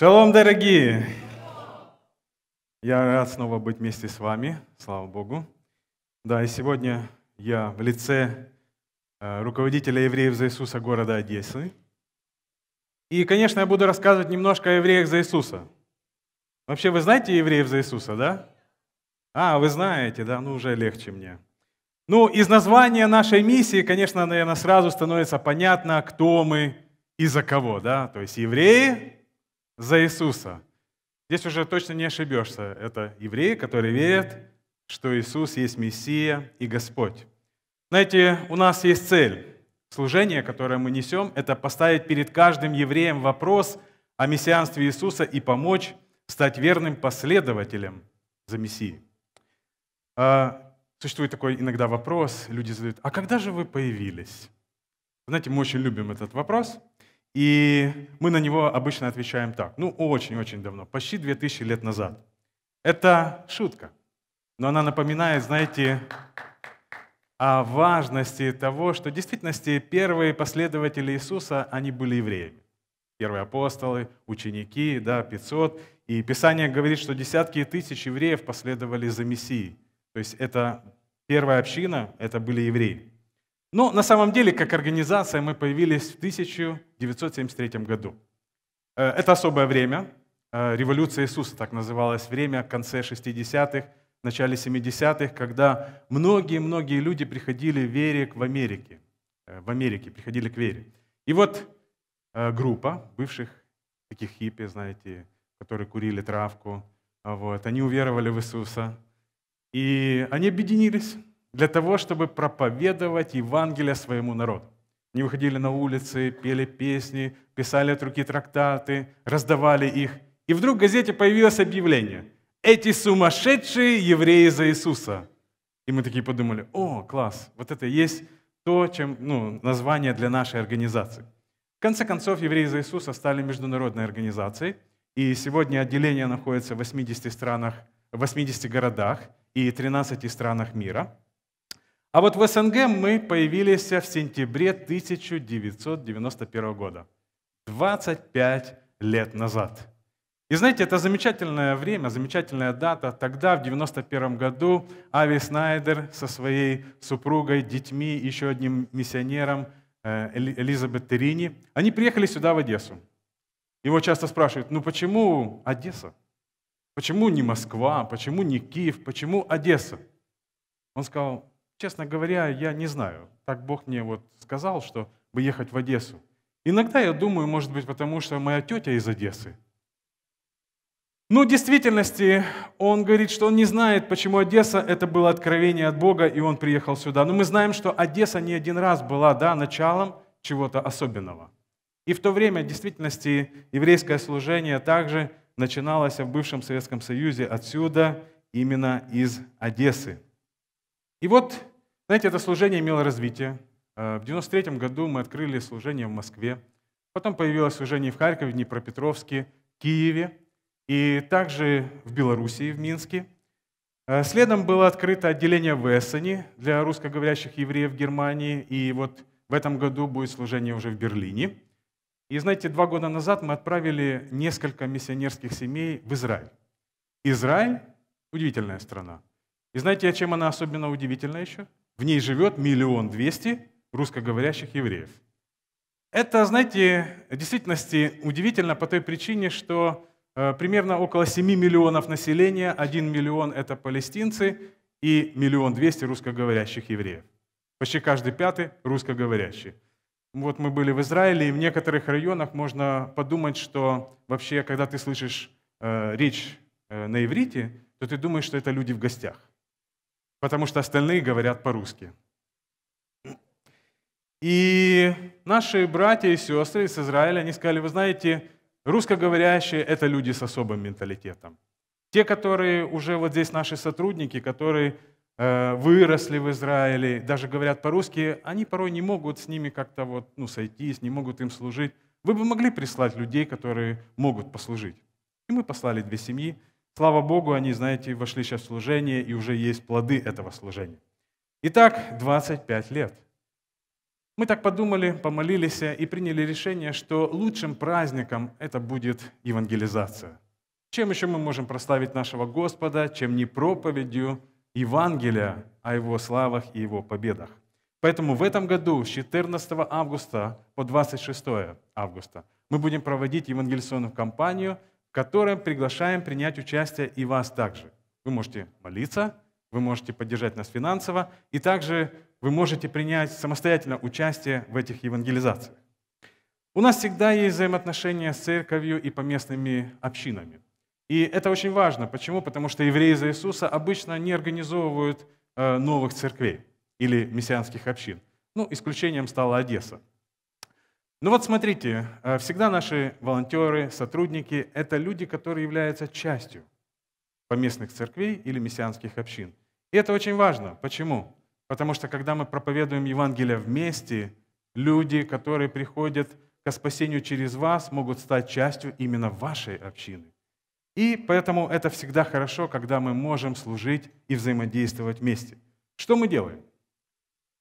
Шалом, дорогие! Я рад снова быть вместе с вами, слава Богу. Да, и сегодня я в лице э, руководителя евреев за Иисуса города Одессы. И, конечно, я буду рассказывать немножко о евреях за Иисуса. Вообще, вы знаете евреев за Иисуса, да? А, вы знаете, да, ну уже легче мне. Ну, из названия нашей миссии, конечно, наверное, сразу становится понятно, кто мы и за кого, да? То есть евреи за Иисуса. Здесь уже точно не ошибешься. Это евреи, которые верят, что Иисус есть Мессия и Господь. Знаете, у нас есть цель. Служение, которое мы несем, это поставить перед каждым евреем вопрос о мессианстве Иисуса и помочь стать верным последователем за Мессией. А, существует такой иногда вопрос, люди задают, а когда же вы появились? Знаете, мы очень любим этот вопрос – и мы на него обычно отвечаем так. Ну, очень-очень давно, почти 2000 лет назад. Это шутка. Но она напоминает, знаете, о важности того, что в действительности первые последователи Иисуса, они были евреями. Первые апостолы, ученики, да, 500. И Писание говорит, что десятки тысяч евреев последовали за Мессией. То есть это первая община, это были евреи. Но на самом деле, как организация, мы появились в 1973 году. Э, это особое время. Э, революция Иисуса так называлось время, в конце 60-х, начале 70-х, когда многие-многие люди приходили в вере в Америке. Э, в Америке приходили к вере. И вот группа бывших таких хиппи, знаете, которые курили травку, вот, они уверовали в Иисуса, и они объединились для того, чтобы проповедовать Евангелие своему народу. не выходили на улицы, пели песни, писали от руки трактаты, раздавали их. И вдруг в газете появилось объявление «Эти сумасшедшие евреи за Иисуса». И мы такие подумали, о, класс, вот это есть то, чем, ну, название для нашей организации. В конце концов, евреи за Иисуса стали международной организацией, и сегодня отделение находится в 80 странах, в 80 городах и 13 странах мира – а вот в СНГ мы появились в сентябре 1991 года, 25 лет назад. И знаете, это замечательное время, замечательная дата. Тогда, в 1991 году, Ави Снайдер со своей супругой, детьми, еще одним миссионером, э, Элизабет Терини, они приехали сюда, в Одессу. Его часто спрашивают, ну почему Одесса? Почему не Москва? Почему не Киев? Почему Одесса? Он сказал, Честно говоря, я не знаю. Так Бог мне вот сказал, что бы ехать в Одессу. Иногда я думаю, может быть, потому что моя тетя из Одессы. Но в действительности он говорит, что он не знает, почему Одесса – это было откровение от Бога, и он приехал сюда. Но мы знаем, что Одесса не один раз была да, началом чего-то особенного. И в то время, в действительности, еврейское служение также начиналось в бывшем Советском Союзе отсюда, именно из Одессы. И вот знаете, это служение имело развитие. Э, в 1993 году мы открыли служение в Москве. Потом появилось служение в Харькове, в Днепропетровске, Киеве и также в Белоруссии, в Минске. Э, следом было открыто отделение в Эссене для русскоговорящих евреев в Германии, и вот в этом году будет служение уже в Берлине. И знаете, два года назад мы отправили несколько миссионерских семей в Израиль. Израиль – удивительная страна. И знаете, а чем она особенно удивительна еще? В ней живет миллион двести русскоговорящих евреев. Это, знаете, в действительности удивительно по той причине, что э, примерно около 7 миллионов населения, 1 миллион – это палестинцы и миллион двести русскоговорящих евреев. Почти каждый пятый русскоговорящий. Вот мы были в Израиле, и в некоторых районах можно подумать, что вообще, когда ты слышишь э, речь э, на иврите, то ты думаешь, что это люди в гостях потому что остальные говорят по-русски. И наши братья и сестры из Израиля, они сказали, вы знаете, русскоговорящие – это люди с особым менталитетом. Те, которые уже вот здесь наши сотрудники, которые э, выросли в Израиле, даже говорят по-русски, они порой не могут с ними как-то вот, ну, сойтись, не могут им служить. Вы бы могли прислать людей, которые могут послужить. И мы послали две семьи. Слава Богу, они, знаете, вошли сейчас в служение, и уже есть плоды этого служения. Итак, 25 лет. Мы так подумали, помолились и приняли решение, что лучшим праздником это будет евангелизация. Чем еще мы можем прославить нашего Господа, чем не проповедью Евангелия о Его славах и Его победах. Поэтому в этом году с 14 августа по 26 августа мы будем проводить евангелиционную кампанию – которым приглашаем принять участие и вас также. Вы можете молиться, вы можете поддержать нас финансово, и также вы можете принять самостоятельно участие в этих евангелизациях. У нас всегда есть взаимоотношения с церковью и поместными общинами. И это очень важно. Почему? Потому что евреи за Иисуса обычно не организовывают э, новых церквей или мессианских общин. Ну, исключением стала Одесса. Ну вот смотрите, э, всегда наши волонтеры, сотрудники – это люди, которые являются частью поместных церквей или мессианских общин. И это очень важно. Почему? Потому что когда мы проповедуем Евангелие вместе, люди, которые приходят к спасению через вас, могут стать частью именно вашей общины. И поэтому это всегда хорошо, когда мы можем служить и взаимодействовать вместе. Что мы делаем?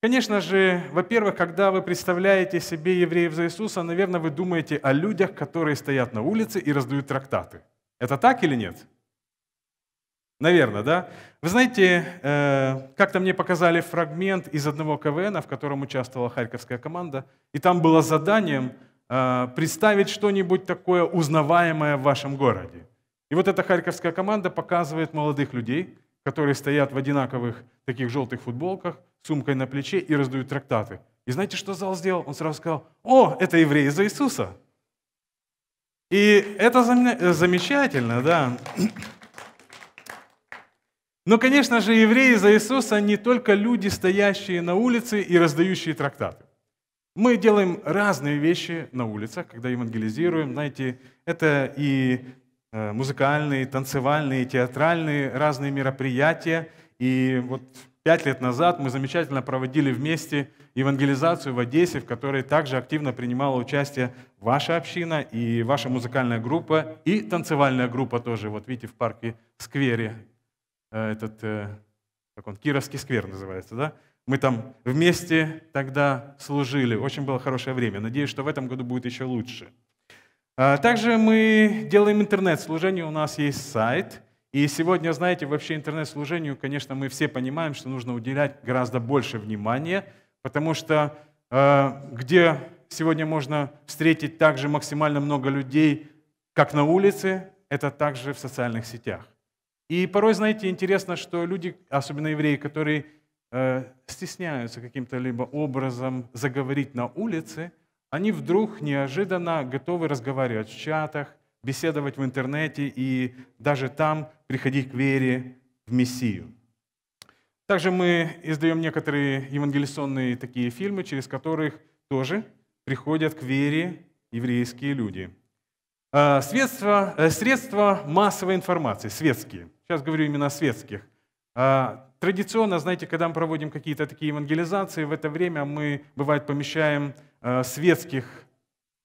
Конечно же, во-первых, когда вы представляете себе евреев за Иисуса, наверное, вы думаете о людях, которые стоят на улице и раздают трактаты. Это так или нет? Наверное, да? Вы знаете, э, как-то мне показали фрагмент из одного КВН, в котором участвовала харьковская команда, и там было заданием э, представить что-нибудь такое узнаваемое в вашем городе. И вот эта харьковская команда показывает молодых людей, которые стоят в одинаковых таких желтых футболках, сумкой на плече и раздают трактаты. И знаете, что зал сделал? Он сразу сказал, о, это евреи за Иисуса. И это э, замечательно, да. Но, конечно же, евреи за Иисуса не только люди, стоящие на улице и раздающие трактаты. Мы делаем разные вещи на улицах, когда евангелизируем. Знаете, это и э, музыкальные, танцевальные, театральные разные мероприятия. И вот Пять лет назад мы замечательно проводили вместе евангелизацию в Одессе, в которой также активно принимала участие ваша община и ваша музыкальная группа, и танцевальная группа тоже. Вот видите, в парке, сквере, э, этот, э, как он, Кировский сквер называется, да? Мы там вместе тогда служили. Очень было хорошее время. Надеюсь, что в этом году будет еще лучше. А также мы делаем интернет-служение. У нас есть сайт – и сегодня, знаете, вообще интернет-служению, конечно, мы все понимаем, что нужно уделять гораздо больше внимания, потому что э, где сегодня можно встретить также максимально много людей, как на улице, это также в социальных сетях. И порой, знаете, интересно, что люди, особенно евреи, которые э, стесняются каким-то либо образом заговорить на улице, они вдруг неожиданно готовы разговаривать в чатах, беседовать в интернете и даже там приходить к вере в Мессию. Также мы издаем некоторые евангелиционные такие фильмы, через которых тоже приходят к вере еврейские люди. А, средства, э, средства массовой информации, светские. Сейчас говорю именно о светских. А, традиционно, знаете, когда мы проводим какие-то такие евангелизации, в это время мы, бывает, помещаем э, в светских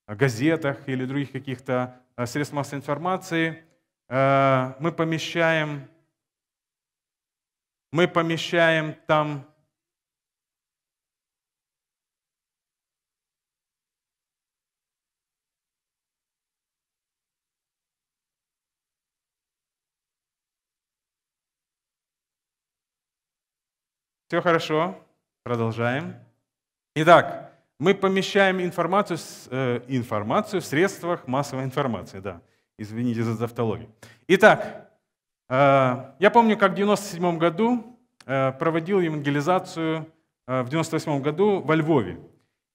э, газетах или других каких-то Э, средств массовой информации, э, мы помещаем, мы помещаем там Все хорошо, продолжаем. Итак, мы помещаем информацию, э, информацию в средствах массовой информации. Да. Извините за тавтологию. Итак, э, я помню, как в 1997 году э, проводил евангелизацию э, в 98 году во Львове.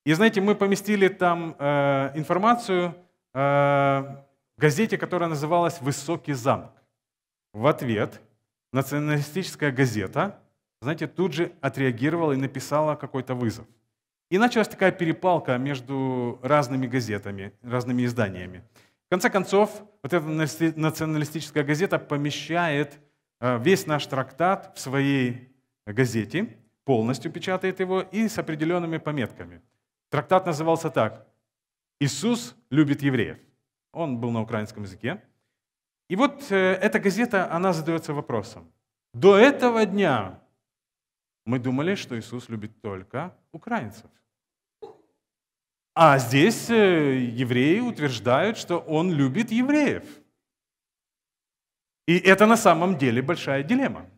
И знаете, мы поместили там э, информацию э, в газете, которая называлась «Высокий замок». В ответ националистическая газета, знаете, тут же отреагировала и написала какой-то вызов. И началась такая перепалка между разными газетами, разными изданиями. В конце концов, вот эта националистическая газета помещает э, весь наш трактат в своей газете, полностью печатает его и с определенными пометками. Трактат назывался так «Иисус любит евреев». Он был на украинском языке. И вот э, эта газета, она задается вопросом. До этого дня мы думали, что Иисус любит только украинцев. А здесь э, евреи утверждают, что он любит евреев. И это на самом деле большая дилемма.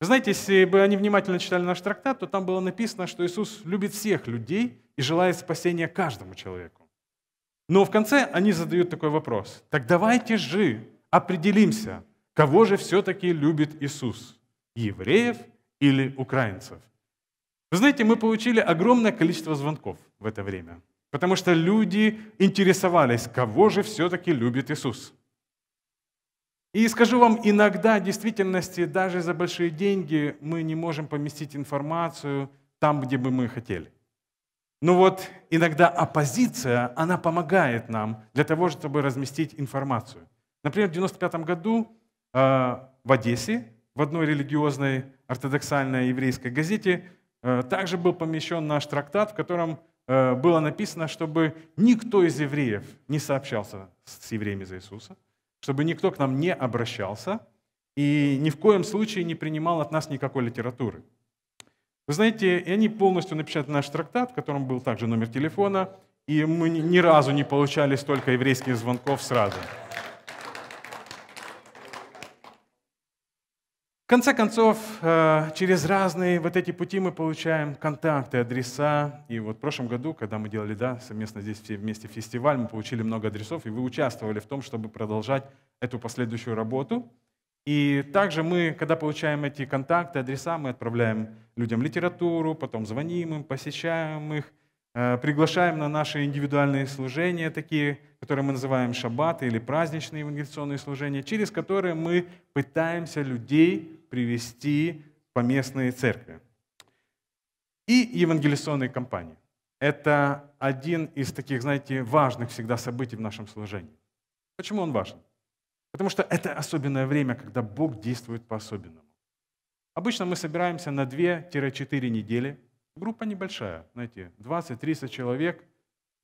Вы знаете, если бы они внимательно читали наш трактат, то там было написано, что Иисус любит всех людей и желает спасения каждому человеку. Но в конце они задают такой вопрос. Так давайте же определимся, кого же все-таки любит Иисус, евреев или украинцев. Вы знаете, мы получили огромное количество звонков в это время. Потому что люди интересовались, кого же все-таки любит Иисус. И скажу вам, иногда в действительности даже за большие деньги мы не можем поместить информацию там, где бы мы хотели. Но вот иногда оппозиция, она помогает нам для того, чтобы разместить информацию. Например, в 1995 году э, в Одессе в одной религиозной ортодоксальной еврейской газете э, также был помещен наш трактат, в котором Э, было написано, чтобы никто из евреев не сообщался с евреями за Иисуса, чтобы никто к нам не обращался и ни в коем случае не принимал от нас никакой литературы. Вы знаете, и они полностью напечатали наш трактат, в котором был также номер телефона, и мы ни разу не получали столько еврейских звонков сразу. В конце концов, э, через разные вот эти пути мы получаем контакты, адреса. И вот в прошлом году, когда мы делали да, совместно здесь все вместе фестиваль, мы получили много адресов, и вы участвовали в том, чтобы продолжать эту последующую работу. И также мы, когда получаем эти контакты, адреса, мы отправляем людям литературу, потом звоним им, посещаем их, Э, приглашаем на наши индивидуальные служения, такие, которые мы называем шаббаты или праздничные евангелиционные служения, через которые мы пытаемся людей привести в поместные церкви. И евангелиционные кампании. Это один из таких, знаете, важных всегда событий в нашем служении. Почему он важен? Потому что это особенное время, когда Бог действует по-особенному. Обычно мы собираемся на 2-4 недели – Группа небольшая, знаете, 20-30 человек,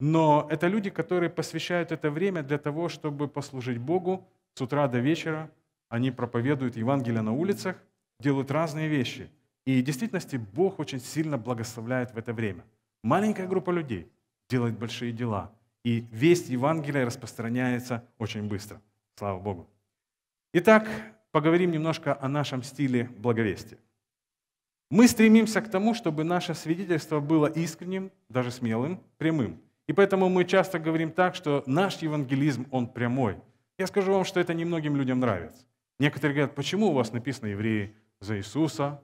но это люди, которые посвящают это время для того, чтобы послужить Богу с утра до вечера. Они проповедуют Евангелие на улицах, делают разные вещи. И в действительности Бог очень сильно благословляет в это время. Маленькая группа людей делает большие дела, и весть Евангелия распространяется очень быстро. Слава Богу. Итак, поговорим немножко о нашем стиле благовестия. Мы стремимся к тому, чтобы наше свидетельство было искренним, даже смелым, прямым. И поэтому мы часто говорим так, что наш евангелизм, он прямой. Я скажу вам, что это немногим людям нравится. Некоторые говорят, почему у вас написано евреи за Иисуса,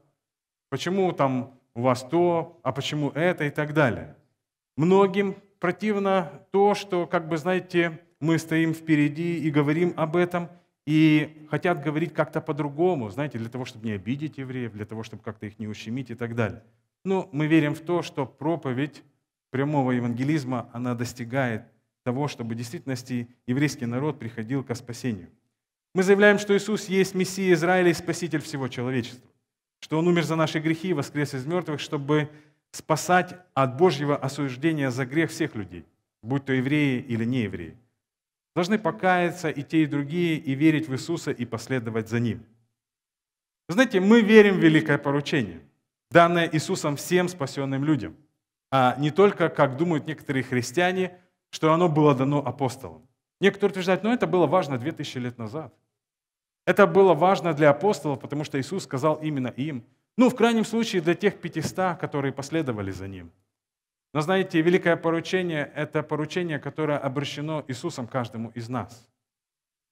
почему там у вас то, а почему это и так далее. Многим противно то, что, как бы, знаете, мы стоим впереди и говорим об этом – и хотят говорить как-то по-другому, знаете, для того, чтобы не обидеть евреев, для того, чтобы как-то их не ущемить и так далее. Но ну, мы верим в то, что проповедь прямого евангелизма, она достигает того, чтобы в действительности еврейский народ приходил ко спасению. Мы заявляем, что Иисус есть Мессия Израиля и Спаситель всего человечества, что Он умер за наши грехи и воскрес из мертвых, чтобы спасать от Божьего осуждения за грех всех людей, будь то евреи или не евреи – должны покаяться и те, и другие, и верить в Иисуса, и последовать за Ним. Знаете, мы верим в великое поручение, данное Иисусом всем спасенным людям, а не только, как думают некоторые христиане, что оно было дано апостолам. Некоторые утверждают, но «Ну, это было важно 2000 лет назад. Это было важно для апостолов, потому что Иисус сказал именно им. Ну, в крайнем случае, для тех 500, которые последовали за Ним. Но знаете, великое поручение – это поручение, которое обращено Иисусом каждому из нас.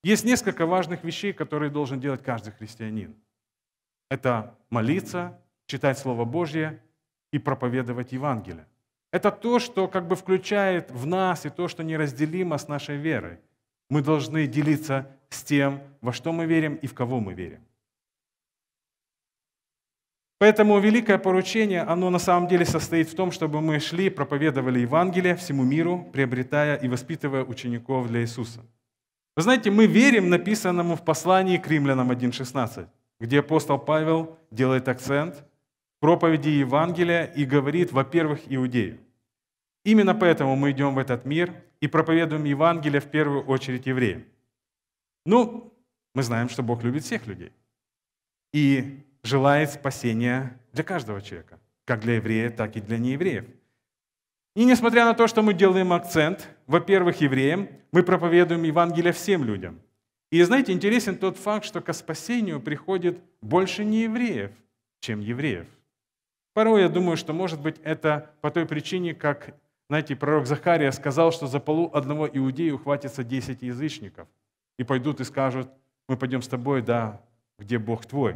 Есть несколько важных вещей, которые должен делать каждый христианин. Это молиться, читать Слово Божье и проповедовать Евангелие. Это то, что как бы включает в нас и то, что неразделимо с нашей верой. Мы должны делиться с тем, во что мы верим и в кого мы верим. Поэтому великое поручение, оно на самом деле состоит в том, чтобы мы шли, проповедовали Евангелие всему миру, приобретая и воспитывая учеников для Иисуса. Вы знаете, мы верим написанному в послании к римлянам 1.16, где апостол Павел делает акцент в проповеди Евангелия и говорит, во-первых, иудею. Именно поэтому мы идем в этот мир и проповедуем Евангелие в первую очередь евреям. Ну, мы знаем, что Бог любит всех людей. И желает спасения для каждого человека, как для еврея, так и для неевреев. И несмотря на то, что мы делаем акцент, во-первых, евреям, мы проповедуем Евангелие всем людям. И знаете, интересен тот факт, что к спасению приходит больше не евреев, чем евреев. Порой я думаю, что, может быть, это по той причине, как, знаете, пророк Захария сказал, что за полу одного иудея ухватится 10 язычников и пойдут и скажут, мы пойдем с тобой, да, где Бог твой.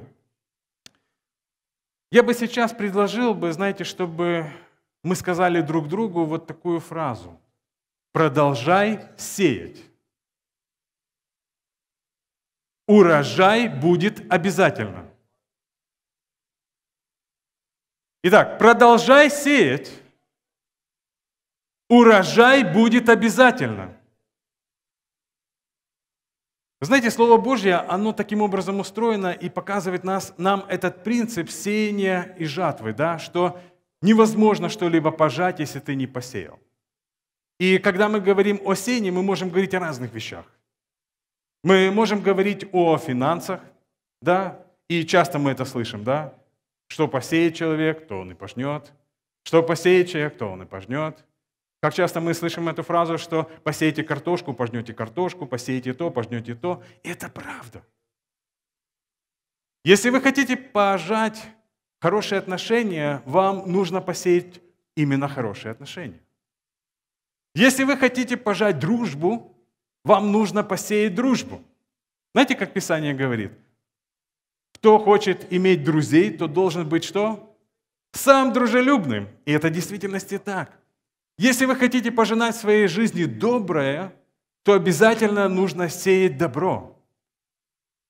Я бы сейчас предложил бы, знаете, чтобы мы сказали друг другу вот такую фразу. Продолжай сеять. Урожай будет обязательно. Итак, продолжай сеять. Урожай будет обязательно. Знаете, Слово Божье, оно таким образом устроено и показывает нас, нам этот принцип сеяния и жатвы, да, что невозможно что-либо пожать, если ты не посеял. И когда мы говорим о сеянии, мы можем говорить о разных вещах. Мы можем говорить о финансах, да, и часто мы это слышим, да, что посеет человек, то он и пожнет, что посеет человек, то он и пожнет – как часто мы слышим эту фразу, что посеете картошку, пожнете картошку, посеете то, пожнете то. Это правда. Если вы хотите пожать хорошие отношения, вам нужно посеять именно хорошие отношения. Если вы хотите пожать дружбу, вам нужно посеять дружбу. Знаете, как Писание говорит? Кто хочет иметь друзей, то должен быть что? Сам дружелюбным. И это в действительности так. Если вы хотите пожинать в своей жизни доброе, то обязательно нужно сеять добро.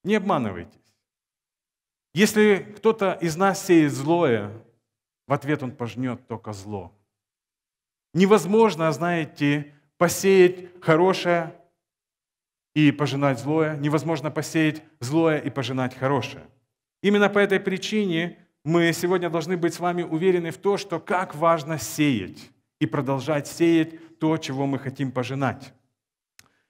Не обманывайтесь. Если кто-то из нас сеет злое, в ответ он пожнет только зло. Невозможно, знаете, посеять хорошее и пожинать злое. Невозможно посеять злое и пожинать хорошее. Именно по этой причине мы сегодня должны быть с вами уверены в том, что как важно сеять и продолжать сеять то, чего мы хотим пожинать.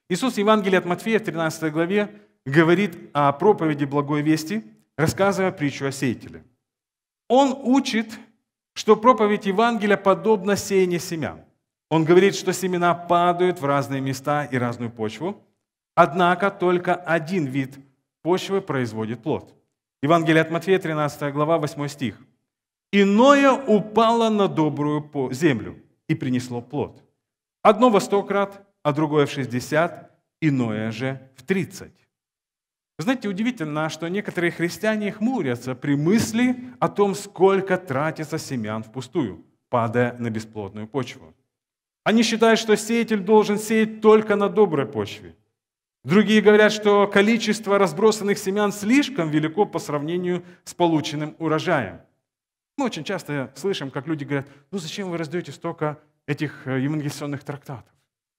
Иисус в Евангелии от Матфея в 13 главе говорит о проповеди благой вести, рассказывая притчу о сеятеле. Он учит, что проповедь Евангелия подобна сеянию семян. Он говорит, что семена падают в разные места и разную почву, однако только один вид почвы производит плод. Евангелие от Матфея, 13 глава, 8 стих. «Иное упало на добрую землю, и принесло плод. Одно во сто крат, а другое в шестьдесят, иное же в тридцать. Знаете, удивительно, что некоторые христиане хмурятся при мысли о том, сколько тратится семян впустую, падая на бесплодную почву. Они считают, что сеятель должен сеять только на доброй почве. Другие говорят, что количество разбросанных семян слишком велико по сравнению с полученным урожаем – мы очень часто слышим, как люди говорят, ну зачем вы раздаете столько этих э, евангелиционных трактатов?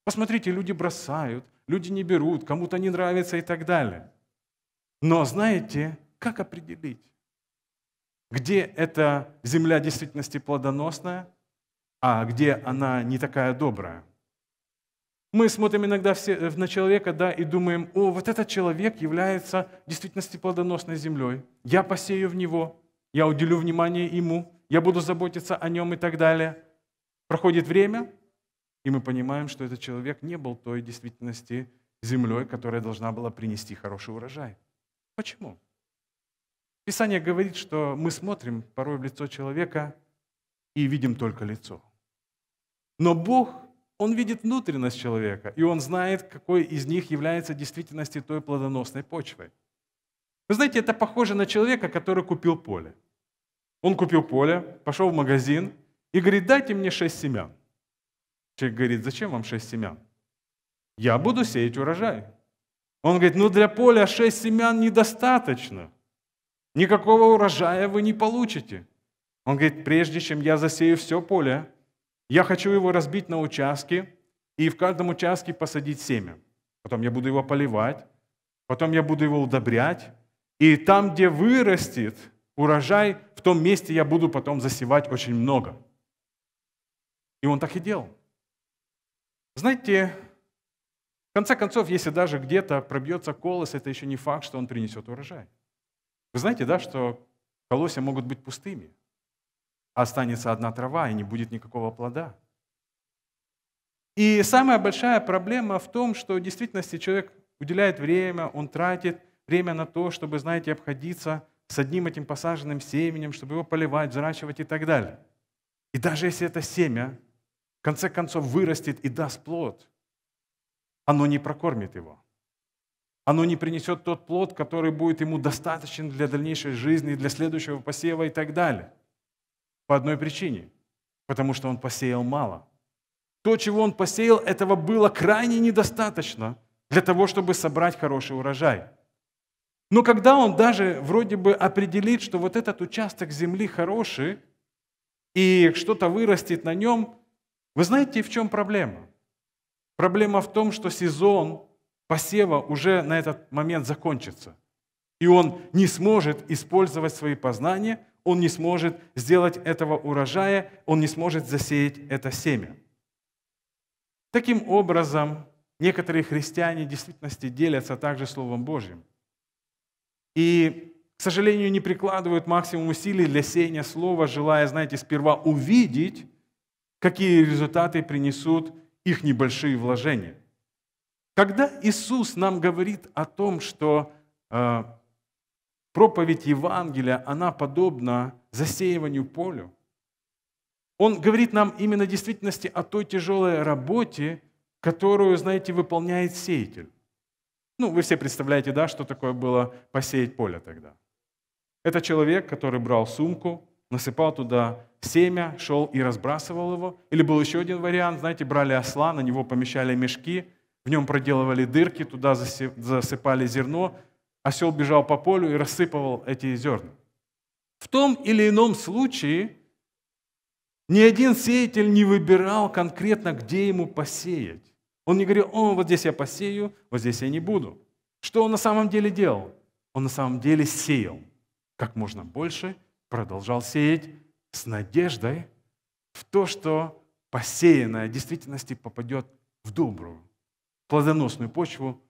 Посмотрите, люди бросают, люди не берут, кому-то не нравится и так далее. Но знаете, как определить, где эта земля действительности плодоносная, а где она не такая добрая? Мы смотрим иногда все, э, на человека да, и думаем, о, вот этот человек является действительности плодоносной землей, я посею в него, я уделю внимание ему, я буду заботиться о нем и так далее. Проходит время, и мы понимаем, что этот человек не был той действительности землей, которая должна была принести хороший урожай. Почему? Писание говорит, что мы смотрим порой в лицо человека и видим только лицо. Но Бог, Он видит внутренность человека, и Он знает, какой из них является действительности той плодоносной почвой. Вы знаете, это похоже на человека, который купил поле. Он купил поле, пошел в магазин и говорит, дайте мне шесть семян. Человек говорит, зачем вам шесть семян? Я буду сеять урожай. Он говорит, ну для поля шесть семян недостаточно. Никакого урожая вы не получите. Он говорит, прежде чем я засею все поле, я хочу его разбить на участки и в каждом участке посадить семя. Потом я буду его поливать, потом я буду его удобрять. И там, где вырастет, урожай в том месте я буду потом засевать очень много. И он так и делал. Знаете, в конце концов, если даже где-то пробьется колос, это еще не факт, что он принесет урожай. Вы знаете, да, что колосья могут быть пустыми, а останется одна трава и не будет никакого плода. И самая большая проблема в том, что в действительности человек уделяет время, он тратит время на то, чтобы, знаете, обходиться – с одним этим посаженным семенем, чтобы его поливать, взращивать и так далее. И даже если это семя, в конце концов, вырастет и даст плод, оно не прокормит его. Оно не принесет тот плод, который будет ему достаточен для дальнейшей жизни, для следующего посева и так далее. По одной причине. Потому что он посеял мало. То, чего он посеял, этого было крайне недостаточно для того, чтобы собрать хороший урожай – но когда он даже вроде бы определит, что вот этот участок земли хороший, и что-то вырастет на нем, вы знаете, в чем проблема? Проблема в том, что сезон посева уже на этот момент закончится. И он не сможет использовать свои познания, он не сможет сделать этого урожая, он не сможет засеять это семя. Таким образом, некоторые христиане в действительности делятся также Словом Божьим – и, к сожалению, не прикладывают максимум усилий для сеяния слова, желая, знаете, сперва увидеть, какие результаты принесут их небольшие вложения. Когда Иисус нам говорит о том, что э, проповедь Евангелия, она подобна засеиванию полю, Он говорит нам именно в действительности о той тяжелой работе, которую, знаете, выполняет сеятель. Ну, вы все представляете, да, что такое было посеять поле тогда. Это человек, который брал сумку, насыпал туда семя, шел и разбрасывал его. Или был еще один вариант, знаете, брали осла, на него помещали мешки, в нем проделывали дырки, туда засыпали зерно. Осел бежал по полю и рассыпывал эти зерна. В том или ином случае ни один сеятель не выбирал конкретно, где ему посеять. Он не говорил, о, вот здесь я посею, вот здесь я не буду. Что он на самом деле делал? Он на самом деле сеял. Как можно больше продолжал сеять с надеждой в то, что посеянное в действительности попадет в добрую, плодоносную почву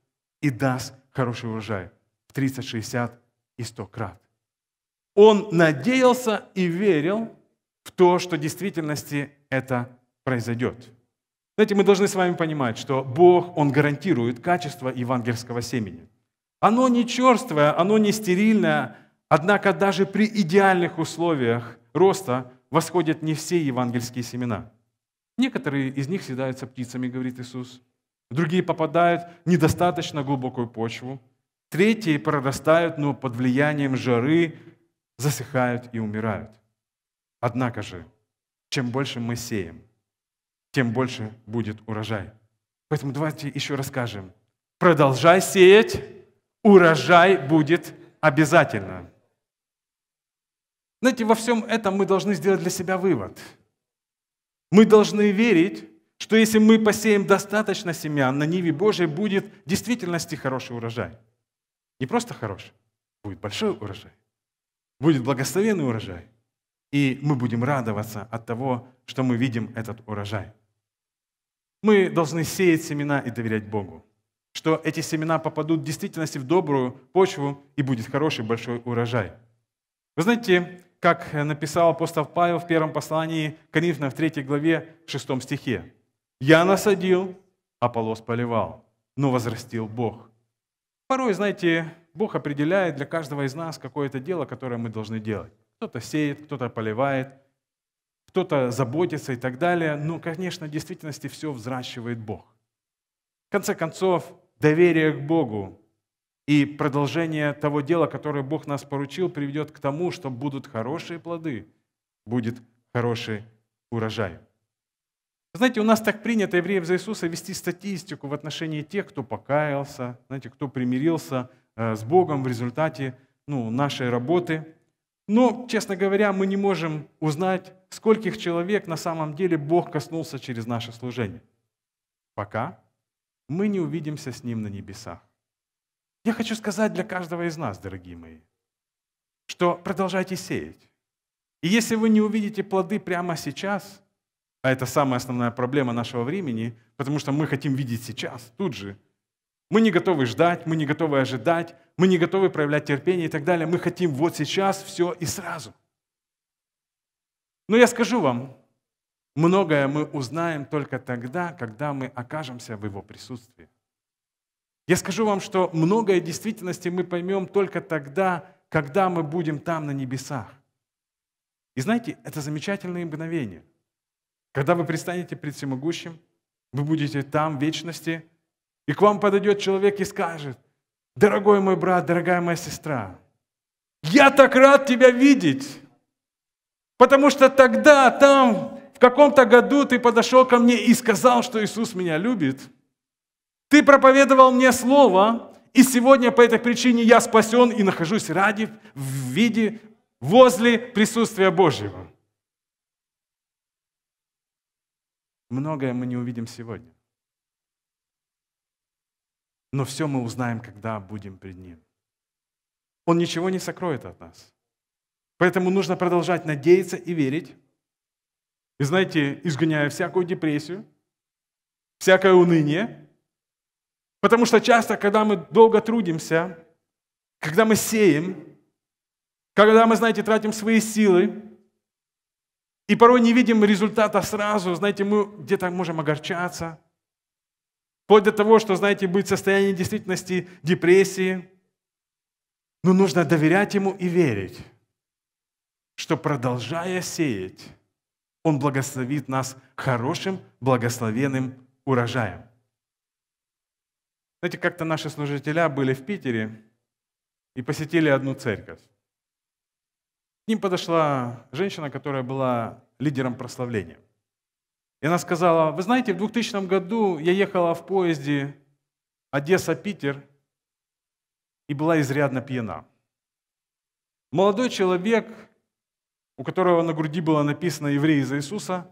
и даст хороший урожай в 30, 60 и 100 крат. Он надеялся и верил в то, что в действительности это произойдет. Знаете, мы должны с вами понимать, что Бог, Он гарантирует качество евангельского семени. Оно не черствое, оно не стерильное, однако даже при идеальных условиях роста восходят не все евангельские семена. Некоторые из них съедаются птицами, говорит Иисус. Другие попадают в недостаточно глубокую почву. Третьи прорастают, но под влиянием жары засыхают и умирают. Однако же, чем больше мы сеем – тем больше будет урожай. Поэтому давайте еще расскажем. Продолжай сеять, урожай будет обязательно. Знаете, во всем этом мы должны сделать для себя вывод. Мы должны верить, что если мы посеем достаточно семян, на Ниве Божьей будет в действительности хороший урожай. Не просто хороший, будет большой урожай, будет благословенный урожай. И мы будем радоваться от того, что мы видим этот урожай. Мы должны сеять семена и доверять Богу, что эти семена попадут в действительности в добрую почву и будет хороший большой урожай. Вы знаете, как написал апостол Павел в первом послании Коринфянам в 3 главе 6 стихе. «Я насадил, а полос поливал, но возрастил Бог». Порой, знаете, Бог определяет для каждого из нас какое-то дело, которое мы должны делать. Кто-то сеет, кто-то поливает, кто-то заботится и так далее. Но, конечно, в действительности все взращивает Бог. В конце концов, доверие к Богу и продолжение того дела, которое Бог нас поручил, приведет к тому, что будут хорошие плоды, будет хороший урожай. Знаете, у нас так принято, евреев за Иисуса, вести статистику в отношении тех, кто покаялся, знаете, кто примирился э, с Богом в результате ну, нашей работы. Но, честно говоря, мы не можем узнать, скольких человек на самом деле Бог коснулся через наше служение. Пока мы не увидимся с Ним на небесах. Я хочу сказать для каждого из нас, дорогие мои, что продолжайте сеять. И если вы не увидите плоды прямо сейчас, а это самая основная проблема нашего времени, потому что мы хотим видеть сейчас, тут же, мы не готовы ждать, мы не готовы ожидать, мы не готовы проявлять терпение и так далее. Мы хотим вот сейчас все и сразу. Но я скажу вам, многое мы узнаем только тогда, когда мы окажемся в Его присутствии. Я скажу вам, что многое действительности мы поймем только тогда, когда мы будем там на небесах. И знаете, это замечательные мгновения. Когда вы предстанете пред всемогущим, вы будете там в вечности, и к вам подойдет человек и скажет, Дорогой мой брат, дорогая моя сестра, я так рад тебя видеть, потому что тогда, там, в каком-то году ты подошел ко мне и сказал, что Иисус меня любит. Ты проповедовал мне Слово, и сегодня по этой причине я спасен и нахожусь ради, в виде, возле присутствия Божьего. Многое мы не увидим сегодня но все мы узнаем, когда будем пред Ним. Он ничего не сокроет от нас. Поэтому нужно продолжать надеяться и верить. И знаете, изгоняя всякую депрессию, всякое уныние. Потому что часто, когда мы долго трудимся, когда мы сеем, когда мы, знаете, тратим свои силы, и порой не видим результата сразу, знаете, мы где-то можем огорчаться, Вплоть до того, что, знаете, будет состояние действительности депрессии. Но нужно доверять Ему и верить, что продолжая сеять, Он благословит нас хорошим, благословенным урожаем. Знаете, как-то наши служители были в Питере и посетили одну церковь. К ним подошла женщина, которая была лидером прославления. И она сказала, вы знаете, в 2000 году я ехала в поезде Одесса-Питер и была изрядно пьяна. Молодой человек, у которого на груди было написано «Еврей за Иисуса»,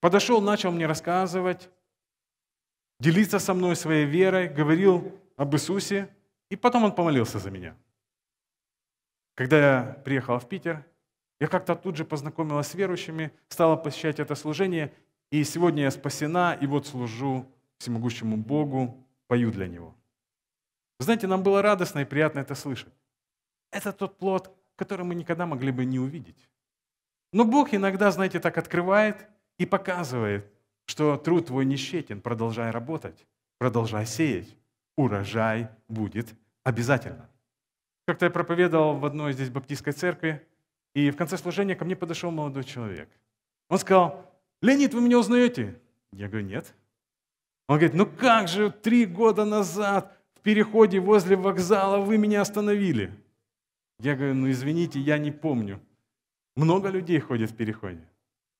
подошел, начал мне рассказывать, делиться со мной своей верой, говорил об Иисусе, и потом он помолился за меня. Когда я приехала в Питер, я как-то тут же познакомилась с верующими, стала посещать это служение, и сегодня я спасена, и вот служу всемогущему Богу, пою для Него. знаете, нам было радостно и приятно это слышать. Это тот плод, который мы никогда могли бы не увидеть. Но Бог иногда, знаете, так открывает и показывает, что труд твой нещетен, продолжай работать, продолжай сеять, урожай будет обязательно. Как-то я проповедовал в одной здесь баптистской церкви, и в конце служения ко мне подошел молодой человек. Он сказал, Леонид, вы меня узнаете? Я говорю, нет. Он говорит, ну как же, три года назад в переходе возле вокзала вы меня остановили. Я говорю, ну извините, я не помню. Много людей ходит в переходе,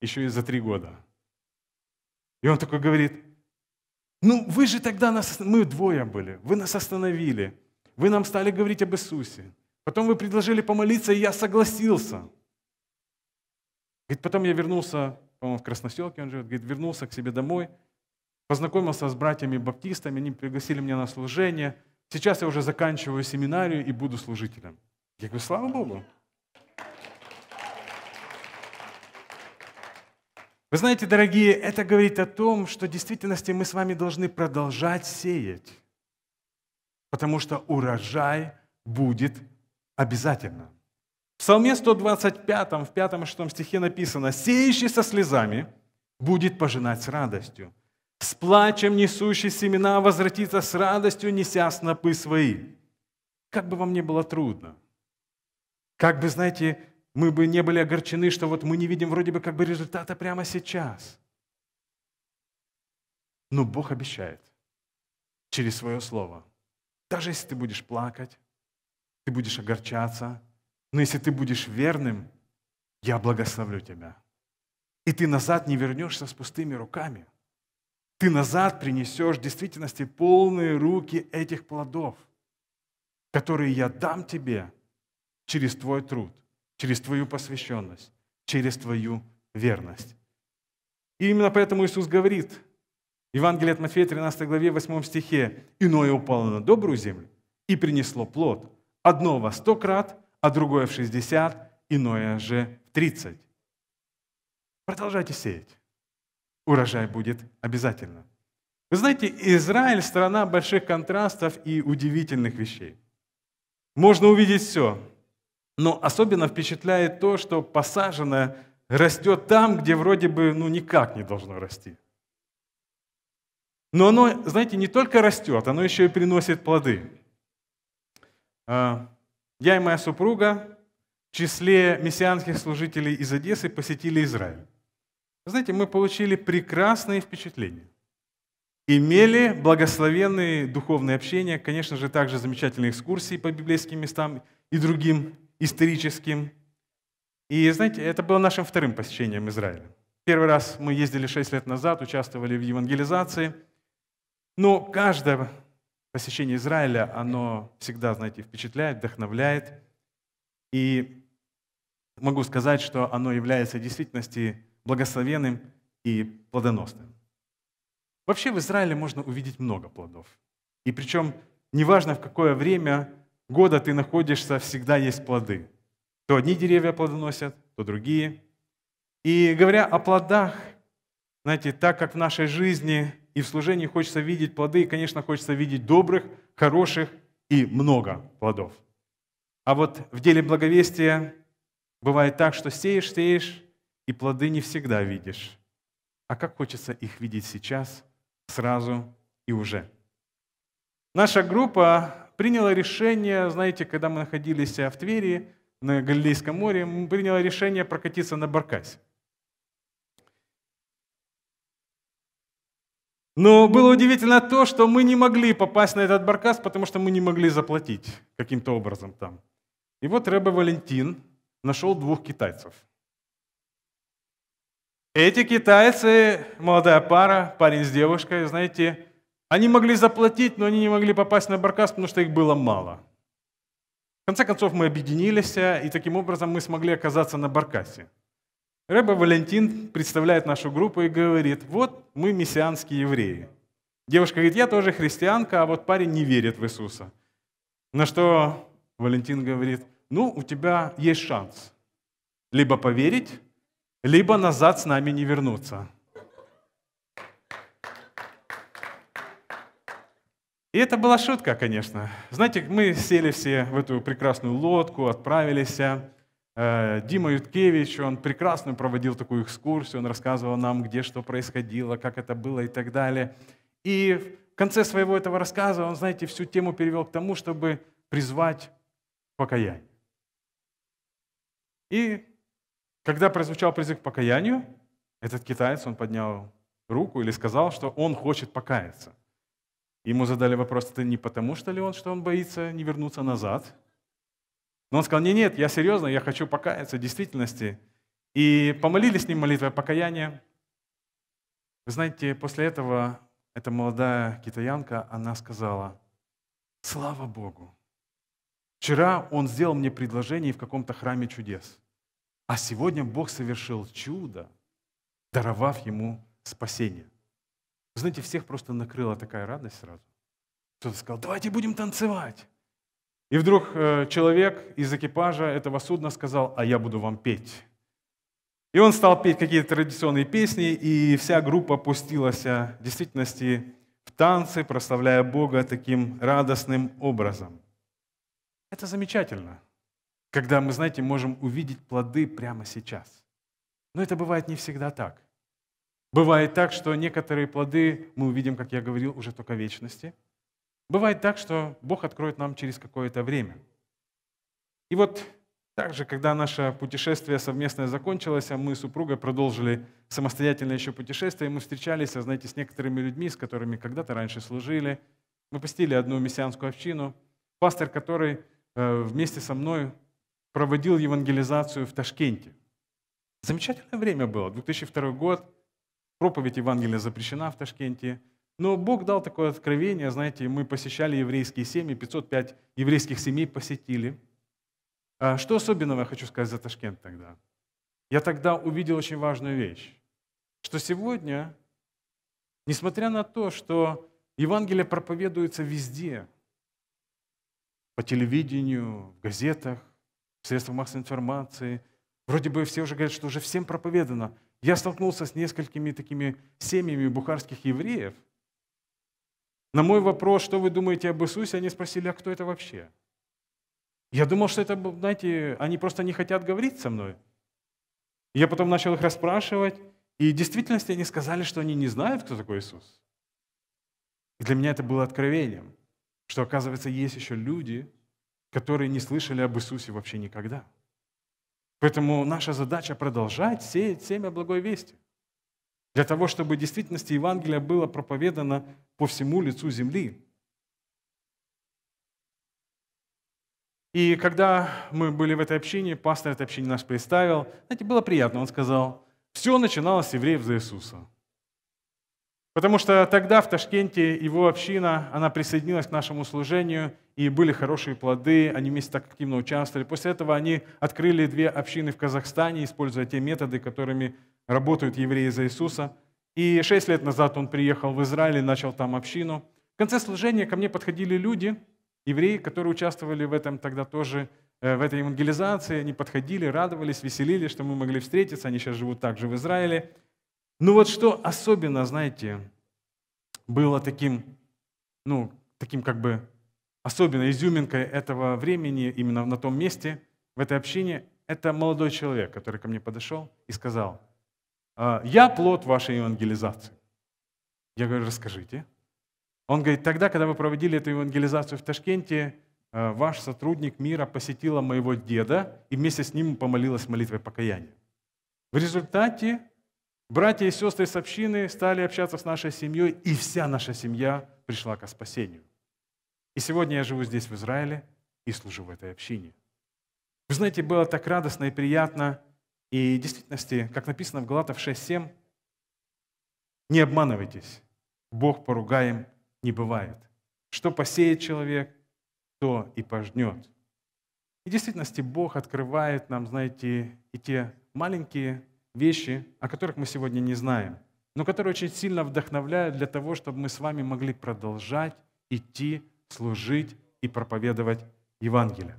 еще и за три года. И он такой говорит, ну вы же тогда нас, мы двое были, вы нас остановили, вы нам стали говорить об Иисусе. Потом вы предложили помолиться, и я согласился. Говорит, потом я вернулся по-моему, в Красноселке он живет, говорит, вернулся к себе домой, познакомился с братьями-баптистами, они пригласили меня на служение. Сейчас я уже заканчиваю семинарию и буду служителем. Я говорю, слава Богу. Вы знаете, дорогие, это говорит о том, что в действительности мы с вами должны продолжать сеять, потому что урожай будет обязательно. Псалме 125, в 5-6 стихе написано, «Сеющий со слезами будет пожинать с радостью, с плачем несущий семена возвратится с радостью, неся снопы свои». Как бы вам ни было трудно, как бы, знаете, мы бы не были огорчены, что вот мы не видим вроде бы как бы результата прямо сейчас. Но Бог обещает через свое слово. Даже если ты будешь плакать, ты будешь огорчаться – но если ты будешь верным, я благословлю тебя. И ты назад не вернешься с пустыми руками. Ты назад принесешь в действительности полные руки этих плодов, которые я дам тебе через твой труд, через твою посвященность, через твою верность. И именно поэтому Иисус говорит, Евангелие от Матфея, 13 главе, 8 стихе, «Иное упало на добрую землю и принесло плод, одно во сто крат, а другое в 60, иное же в 30. Продолжайте сеять. Урожай будет обязательно. Вы знаете, Израиль – страна больших контрастов и удивительных вещей. Можно увидеть все, но особенно впечатляет то, что посаженное растет там, где вроде бы ну, никак не должно расти. Но оно, знаете, не только растет, оно еще и приносит плоды. А, я и моя супруга в числе мессианских служителей из Одессы посетили Израиль. Знаете, мы получили прекрасные впечатления. Имели благословенные духовные общения, конечно же, также замечательные экскурсии по библейским местам и другим историческим. И знаете, это было нашим вторым посещением Израиля. Первый раз мы ездили шесть лет назад, участвовали в евангелизации. Но каждое посещение Израиля, оно всегда, знаете, впечатляет, вдохновляет. И могу сказать, что оно является в действительности благословенным и плодоносным. Вообще в Израиле можно увидеть много плодов. И причем неважно в какое время года ты находишься, всегда есть плоды. То одни деревья плодоносят, то другие. И говоря о плодах, знаете, так как в нашей жизни и в служении хочется видеть плоды, и, конечно, хочется видеть добрых, хороших и много плодов. А вот в деле благовестия бывает так, что сеешь, сеешь, и плоды не всегда видишь. А как хочется их видеть сейчас, сразу и уже. Наша группа приняла решение, знаете, когда мы находились в Твери, на Галилейском море, мы приняла решение прокатиться на Баркасе. Но было удивительно то, что мы не могли попасть на этот баркас, потому что мы не могли заплатить каким-то образом там. И вот Рэбе Валентин нашел двух китайцев. Эти китайцы, молодая пара, парень с девушкой, знаете, они могли заплатить, но они не могли попасть на баркас, потому что их было мало. В конце концов, мы объединились, и таким образом мы смогли оказаться на баркасе. Рэба Валентин представляет нашу группу и говорит, вот мы мессианские евреи. Девушка говорит, я тоже христианка, а вот парень не верит в Иисуса. На что Валентин говорит, ну, у тебя есть шанс либо поверить, либо назад с нами не вернуться. И это была шутка, конечно. Знаете, мы сели все в эту прекрасную лодку, отправились. Э, Дима Юткевич, он прекрасно проводил такую экскурсию, он рассказывал нам, где что происходило, как это было и так далее. И в конце своего этого рассказа он, знаете, всю тему перевел к тому, чтобы призвать покаяние. И когда прозвучал призыв к покаянию, этот китаец, он поднял руку или сказал, что он хочет покаяться. Ему задали вопрос, это не потому, что ли он, что он боится не вернуться назад, но он сказал, нет, нет, я серьезно, я хочу покаяться в действительности. И помолились с ним молитвой покаяния. Вы знаете, после этого эта молодая китаянка, она сказала, слава Богу, вчера он сделал мне предложение в каком-то храме чудес, а сегодня Бог совершил чудо, даровав ему спасение. Вы знаете, всех просто накрыла такая радость сразу. Кто-то сказал, давайте будем танцевать. И вдруг э, человек из экипажа этого судна сказал, а я буду вам петь. И он стал петь какие-то традиционные песни, и вся группа пустилась э, в действительности в танцы, прославляя Бога таким радостным образом. Это замечательно, когда мы, знаете, можем увидеть плоды прямо сейчас. Но это бывает не всегда так. Бывает так, что некоторые плоды мы увидим, как я говорил, уже только вечности – Бывает так, что Бог откроет нам через какое-то время. И вот также, когда наше путешествие совместное закончилось, а мы с супругой продолжили самостоятельное еще путешествие, мы встречались, а, знаете, с некоторыми людьми, с которыми когда-то раньше служили. Мы посетили одну мессианскую общину, пастор, который э, вместе со мной проводил евангелизацию в Ташкенте. Замечательное время было, 2002 год, проповедь Евангелия запрещена в Ташкенте – но Бог дал такое откровение, знаете, мы посещали еврейские семьи, 505 еврейских семей посетили. А что особенного я хочу сказать за Ташкент тогда? Я тогда увидел очень важную вещь, что сегодня, несмотря на то, что Евангелие проповедуется везде, по телевидению, в газетах, в средствах массовой информации, вроде бы все уже говорят, что уже всем проповедано. Я столкнулся с несколькими такими семьями бухарских евреев – на мой вопрос, что вы думаете об Иисусе, они спросили, а кто это вообще? Я думал, что это, знаете, они просто не хотят говорить со мной. Я потом начал их расспрашивать, и в действительности они сказали, что они не знают, кто такой Иисус. И для меня это было откровением, что, оказывается, есть еще люди, которые не слышали об Иисусе вообще никогда. Поэтому наша задача продолжать сеять семя благой вести, для того, чтобы в действительности Евангелие было проповедано по всему лицу земли. И когда мы были в этой общине, пастор этой общины нас представил, знаете, было приятно, он сказал, все начиналось с евреев за Иисуса. Потому что тогда в Ташкенте его община, она присоединилась к нашему служению, и были хорошие плоды, они вместе так активно участвовали. После этого они открыли две общины в Казахстане, используя те методы, которыми работают евреи за Иисуса – и шесть лет назад он приехал в Израиль и начал там общину. В конце служения ко мне подходили люди, евреи, которые участвовали в этом тогда тоже, э, в этой евангелизации. Они подходили, радовались, веселились, что мы могли встретиться. Они сейчас живут также в Израиле. Ну вот что особенно, знаете, было таким, ну, таким как бы особенно изюминкой этого времени, именно на том месте, в этой общине, это молодой человек, который ко мне подошел и сказал – а, я плод вашей евангелизации. Я говорю, расскажите. Он говорит, тогда, когда вы проводили эту евангелизацию в Ташкенте, э, ваш сотрудник мира посетила моего деда и вместе с ним помолилась молитвой покаяния. В результате братья и сестры с общины стали общаться с нашей семьей, и вся наша семья пришла ко спасению. И сегодня я живу здесь, в Израиле, и служу в этой общине. Вы знаете, было так радостно и приятно – и в действительности, как написано в Галатов 6.7, не обманывайтесь, Бог поругаем не бывает. Что посеет человек, то и пожнет. И в действительности Бог открывает нам, знаете, и те маленькие вещи, о которых мы сегодня не знаем, но которые очень сильно вдохновляют для того, чтобы мы с вами могли продолжать идти, служить и проповедовать Евангелие.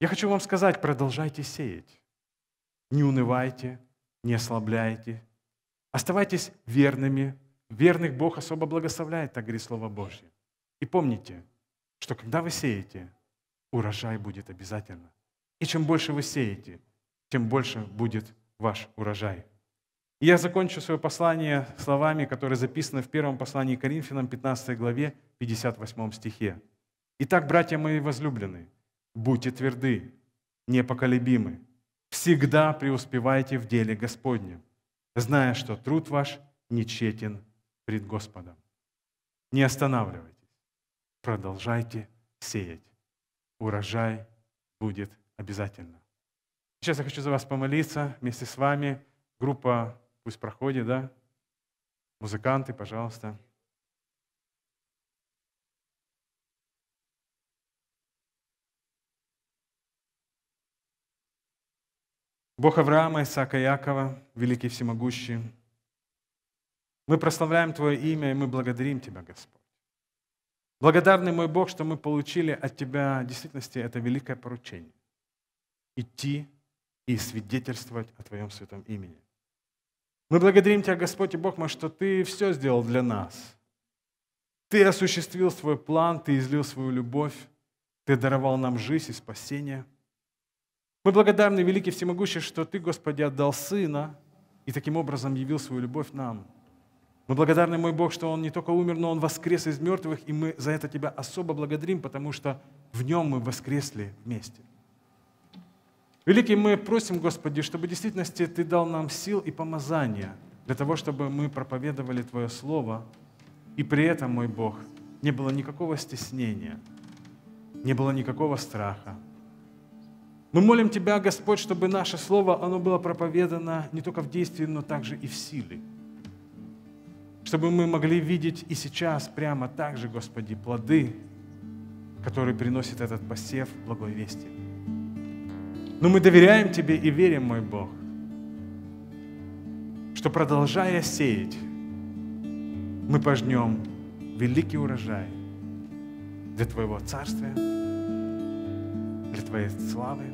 Я хочу вам сказать, продолжайте сеять не унывайте, не ослабляйте. Оставайтесь верными. Верных Бог особо благословляет, так говорит Слово Божье. И помните, что когда вы сеете, урожай будет обязательно. И чем больше вы сеете, тем больше будет ваш урожай. И я закончу свое послание словами, которые записаны в первом послании Коринфянам, 15 главе, 58 стихе. «Итак, братья мои возлюбленные, будьте тверды, непоколебимы, всегда преуспевайте в деле Господнем, зная, что труд ваш нечетен пред Господом. Не останавливайтесь, продолжайте сеять. Урожай будет обязательно. Сейчас я хочу за вас помолиться вместе с вами. Группа пусть проходит, да? Музыканты, пожалуйста. Бог Авраама, Исаака и Якова, великий всемогущий, мы прославляем Твое имя, и мы благодарим Тебя, Господь. Благодарный мой Бог, что мы получили от Тебя в действительности это великое поручение – идти и свидетельствовать о Твоем святом имени. Мы благодарим Тебя, Господь и Бог мой, что Ты все сделал для нас. Ты осуществил свой план, Ты излил свою любовь, Ты даровал нам жизнь и спасение – мы благодарны, великий всемогущий, что Ты, Господи, отдал Сына и таким образом явил свою любовь нам. Мы благодарны, мой Бог, что Он не только умер, но Он воскрес из мертвых, и мы за это Тебя особо благодарим, потому что в Нем мы воскресли вместе. Великий, мы просим, Господи, чтобы в действительности Ты дал нам сил и помазания для того, чтобы мы проповедовали Твое Слово, и при этом, мой Бог, не было никакого стеснения, не было никакого страха, мы молим Тебя, Господь, чтобы наше Слово, оно было проповедано не только в действии, но также и в силе. Чтобы мы могли видеть и сейчас прямо так же, Господи, плоды, которые приносит этот посев благовестия. Но мы доверяем Тебе и верим, мой Бог, что продолжая сеять, мы пожнем великий урожай для Твоего Царствия, для Твоей славы,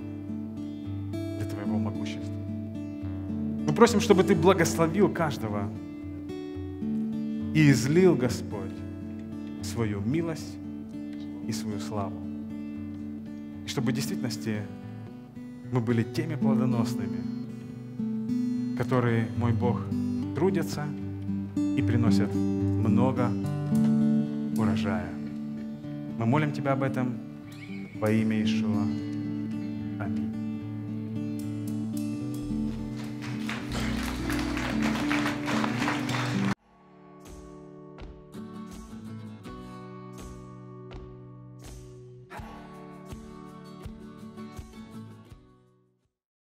для Твоего могущества. Мы просим, чтобы Ты благословил каждого и излил, Господь, свою милость и свою славу. И чтобы в действительности мы были теми плодоносными, которые, мой Бог, трудятся и приносят много урожая. Мы молим Тебя об этом во имя Ишуа.